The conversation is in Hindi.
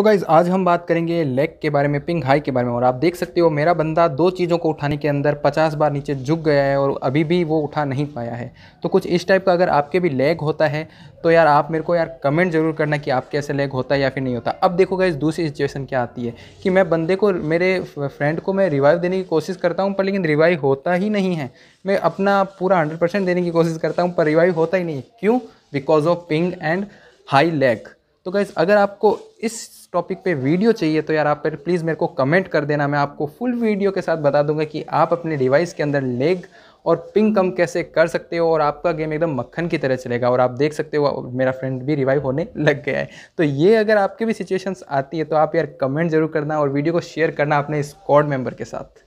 तो गाइज़ आज हम बात करेंगे लेग के बारे में पिंग हाई के बारे में और आप देख सकते हो मेरा बंदा दो चीज़ों को उठाने के अंदर पचास बार नीचे झुक गया है और अभी भी वो उठा नहीं पाया है तो कुछ इस टाइप का अगर आपके भी लेग होता है तो यार आप मेरे को यार कमेंट जरूर करना कि आपके ऐसे लेग होता है या फिर नहीं होता अब देखो गाइज़ दूसरी सिचुएशन क्या आती है कि मैं बंदे को मेरे फ्रेंड को मैं रिवाइव देने की कोशिश करता हूँ पर लेकिन रिवाइव होता ही नहीं है मैं अपना पूरा हंड्रेड परसेंट देने की कोशिश करता हूँ पर रिवाइव होता ही नहीं क्यों because of ping and high lag तो गैस अगर आपको इस टॉपिक पे वीडियो चाहिए तो यार आप प्लीज़ मेरे को कमेंट कर देना मैं आपको फुल वीडियो के साथ बता दूंगा कि आप अपने डिवाइस के अंदर लेग और पिंग कम कैसे कर सकते हो और आपका गेम एकदम मक्खन की तरह चलेगा और आप देख सकते हो मेरा फ्रेंड भी रिवाइव होने लग गया है तो ये अगर आपके भी सिचुएशंस आती है तो आप यार कमेंट ज़रूर करना और वीडियो को शेयर करना अपने स्कॉड मेम्बर के साथ